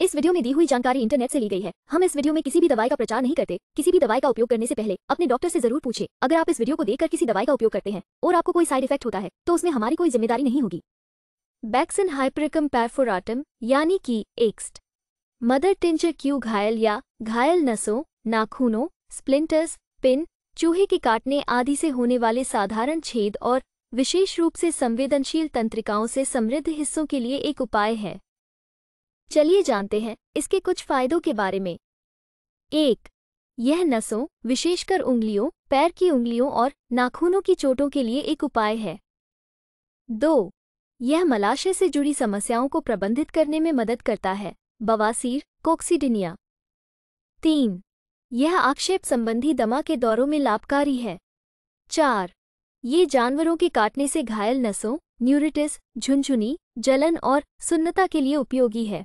इस वीडियो में दी हुई जानकारी इंटरनेट से ली गई है हम इस वीडियो में किसी भी दवाई का प्रचार नहीं करते किसी भी दवाई का उपयोग करने से पहले अपने डॉक्टर से जरूर पूछे अगर आप इस वीडियो को देखकर किसी दवाई का उपयोग करते हैं और आपको कोई साइड इफेक्ट होता है तो उसमें हमारी कोई जिम्मेदारी नहीं होगी बैक्सिन हाइप्रिकम पैरफोराटम यानी की एक्स्ट मदर टेंचर क्यू घायल या घायल नसों नाखूनों स्प्लिंटर्स पिन चूहे के काटने आदि से होने वाले साधारण छेद और विशेष रूप से संवेदनशील तंत्रिकाओं से समृद्ध हिस्सों के लिए एक उपाय है चलिए जानते हैं इसके कुछ फायदों के बारे में एक यह नसों विशेषकर उंगलियों पैर की उंगलियों और नाखूनों की चोटों के लिए एक उपाय है दो यह मलाशय से जुड़ी समस्याओं को प्रबंधित करने में मदद करता है बवासीर कोक्सीडिनिया तीन यह आक्षेप संबंधी दमा के दौरों में लाभकारी है चार ये जानवरों के काटने से घायल नसों न्यूरिटिस झुनझुनी जलन और सुन्नता के लिए उपयोगी है